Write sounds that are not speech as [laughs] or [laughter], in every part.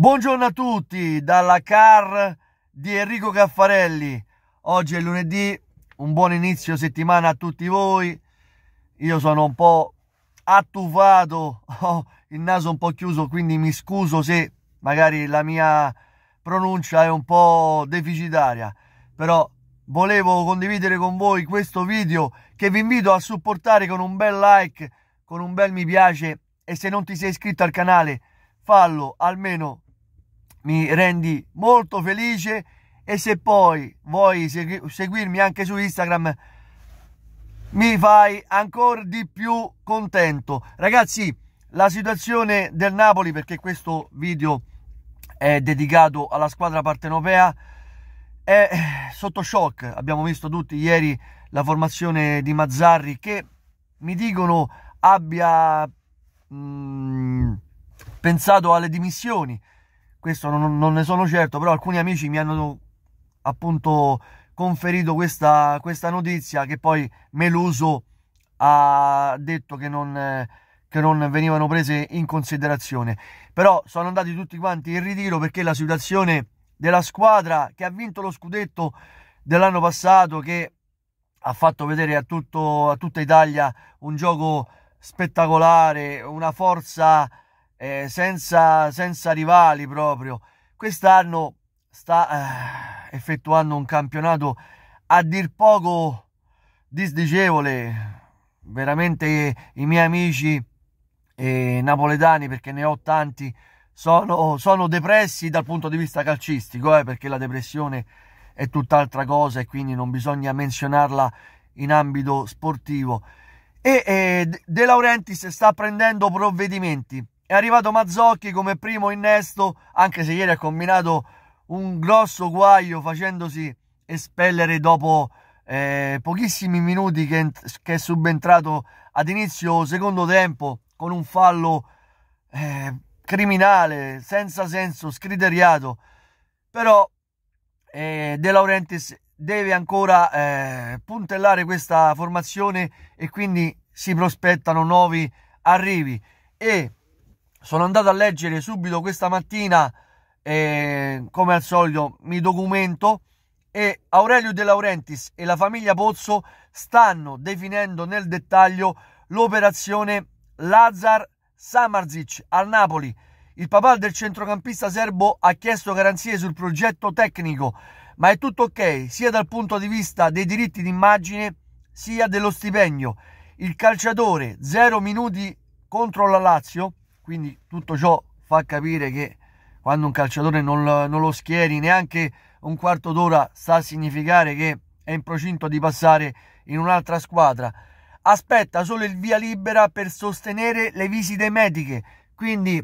Buongiorno a tutti dalla car di Enrico Caffarelli. Oggi è lunedì, un buon inizio settimana a tutti voi. Io sono un po' attufato, [laughs] ho il naso un po' chiuso, quindi mi scuso se magari la mia pronuncia è un po' deficitaria, però volevo condividere con voi questo video che vi invito a supportare con un bel like, con un bel mi piace e se non ti sei iscritto al canale fallo almeno mi rendi molto felice e se poi vuoi segu seguirmi anche su Instagram mi fai ancora di più contento. Ragazzi, la situazione del Napoli, perché questo video è dedicato alla squadra partenopea, è sotto shock. Abbiamo visto tutti ieri la formazione di Mazzarri che mi dicono abbia mh, mm, pensato alle dimissioni questo non, non, ne sono certo, però alcuni amici mi hanno appunto conferito questa, questa notizia che poi Meluso ha detto che non, che non venivano prese in considerazione. Però sono andati tutti quanti in ritiro perché la situazione della squadra che ha vinto lo scudetto dell'anno passato, che ha fatto vedere a, tutto, a tutta Italia un gioco spettacolare, una forza eh, senza, senza, rivali proprio. Quest'anno sta eh, effettuando un campionato a dir poco disdicevole. Veramente i miei amici eh, napoletani, perché ne ho tanti, sono, sono, depressi dal punto di vista calcistico, eh, perché la depressione è tutt'altra cosa e quindi non bisogna menzionarla in ambito sportivo. E eh, De Laurentiis sta prendendo provvedimenti è arrivato Mazzocchi come primo innesto, anche se ieri ha combinato un grosso guaio facendosi espellere dopo eh, pochissimi minuti che, che, è subentrato ad inizio secondo tempo con un fallo eh, criminale, senza senso, scriteriato. Però eh, De Laurentiis deve ancora eh, puntellare questa formazione e quindi si prospettano nuovi arrivi e sono andato a leggere subito questa mattina, e ehm, come al solito mi documento, e Aurelio De Laurentiis e la famiglia Pozzo stanno definendo nel dettaglio l'operazione Lazar Samarzic al Napoli. Il papà del centrocampista serbo ha chiesto garanzie sul progetto tecnico, ma è tutto ok sia dal punto di vista dei diritti d'immagine sia dello stipendio. Il calciatore zero minuti contro la Lazio quindi tutto ciò fa capire che quando un calciatore non, non lo schieri neanche un quarto d'ora sta a significare che è in procinto di passare in un'altra squadra. Aspetta solo il via libera per sostenere le visite mediche, quindi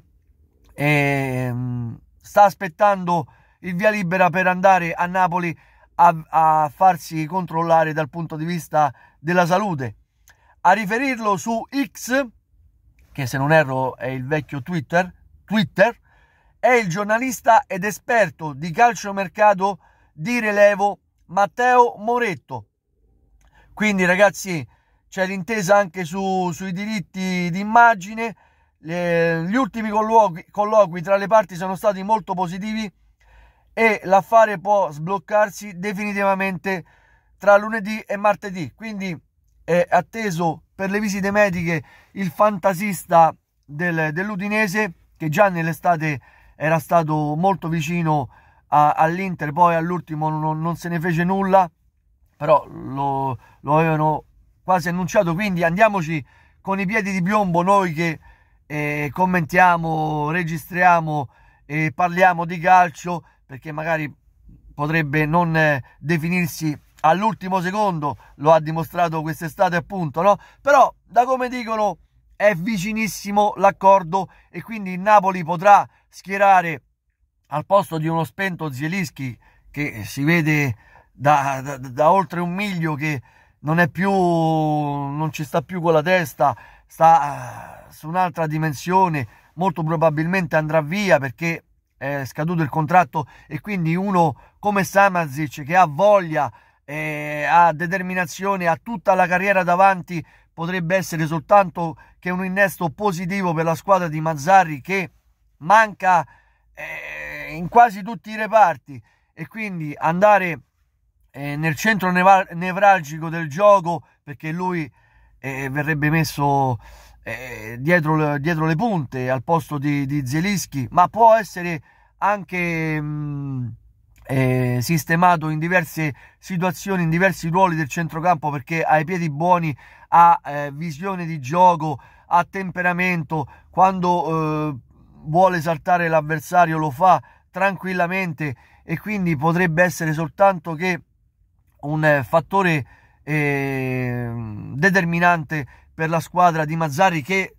ehm, sta aspettando il via libera per andare a Napoli a, a, farsi controllare dal punto di vista della salute. A riferirlo su X che se non erro è il vecchio Twitter, Twitter è il giornalista ed esperto di calciomercato di rilevo Matteo Moretto. Quindi ragazzi c'è l'intesa anche su, sui diritti d'immagine, Le, gli ultimi colloqui, colloqui tra le parti sono stati molto positivi e l'affare può sbloccarsi definitivamente tra lunedì e martedì. Quindi è atteso per le visite mediche il fantasista del, dell'Udinese che già nell'estate era stato molto vicino all'Inter, poi all'ultimo non, non, se ne fece nulla, però lo, lo, avevano quasi annunciato, quindi andiamoci con i piedi di piombo noi che eh, commentiamo, registriamo e parliamo di calcio perché magari potrebbe non eh, definirsi all'ultimo secondo, lo ha dimostrato quest'estate appunto, no? Però da come dicono è vicinissimo l'accordo e quindi il Napoli potrà schierare al posto di uno spento Zielinski che si vede da, da, da, oltre un miglio che non è più non ci sta più con la testa sta eh, su un'altra dimensione molto probabilmente andrà via perché è scaduto il contratto e quindi uno come Samazic che ha voglia eh, ha determinazione, ha tutta la carriera davanti, potrebbe essere soltanto che un innesto positivo per la squadra di Mazzarri che manca eh, in quasi tutti i reparti e quindi andare eh, nel centro nevralgico del gioco perché lui eh, verrebbe messo eh, dietro le, dietro, le punte al posto di, di Zelischi ma può essere anche mh, mm, eh, sistemato in diverse situazioni, in diversi ruoli del centrocampo perché ha i piedi buoni, ha eh, visione di gioco, ha temperamento, quando eh, vuole saltare l'avversario lo fa tranquillamente e quindi potrebbe essere soltanto che un fattore ehm, determinante per la squadra di Mazzari che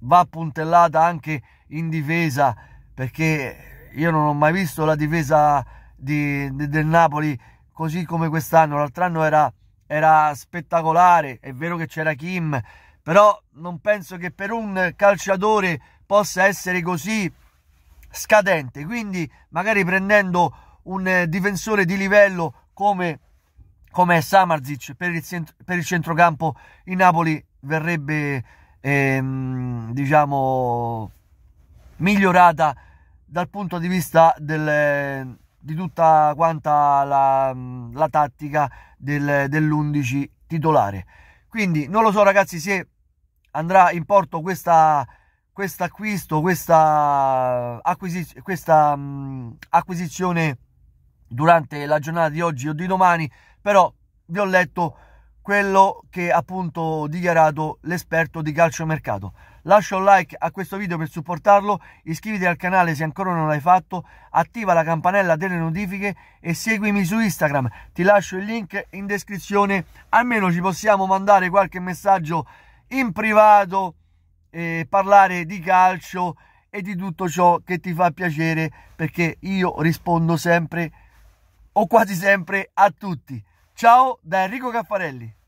va puntellata anche in difesa perché io non ho mai visto la difesa di, di, del Napoli, così come quest'anno. L'altro anno era, era spettacolare, è vero che c'era Kim, però non penso che per un calciatore possa essere così scadente. Quindi magari prendendo un eh, difensore di livello come, come Samarzic per il, centro, per il centrocampo in Napoli verrebbe ehm, diciamo migliorata dal punto di vista del, di tutta quanta la, la tattica del, dell'11 titolare. Quindi non lo so ragazzi se andrà in porto questa questo acquisto, questa, acquisiz questa mh, mm, acquisizione durante la giornata di oggi o di domani, però vi ho letto quello che appunto dichiarato l'esperto di calciomercato. Lascia un like a questo video per supportarlo, iscriviti al canale se ancora non l'hai fatto, attiva la campanella delle notifiche e seguimi su Instagram. Ti lascio il link in descrizione, almeno ci possiamo mandare qualche messaggio in privato e parlare di calcio e di tutto ciò che ti fa piacere perché io rispondo sempre o quasi sempre a tutti. Ciao da Enrico Caffarelli.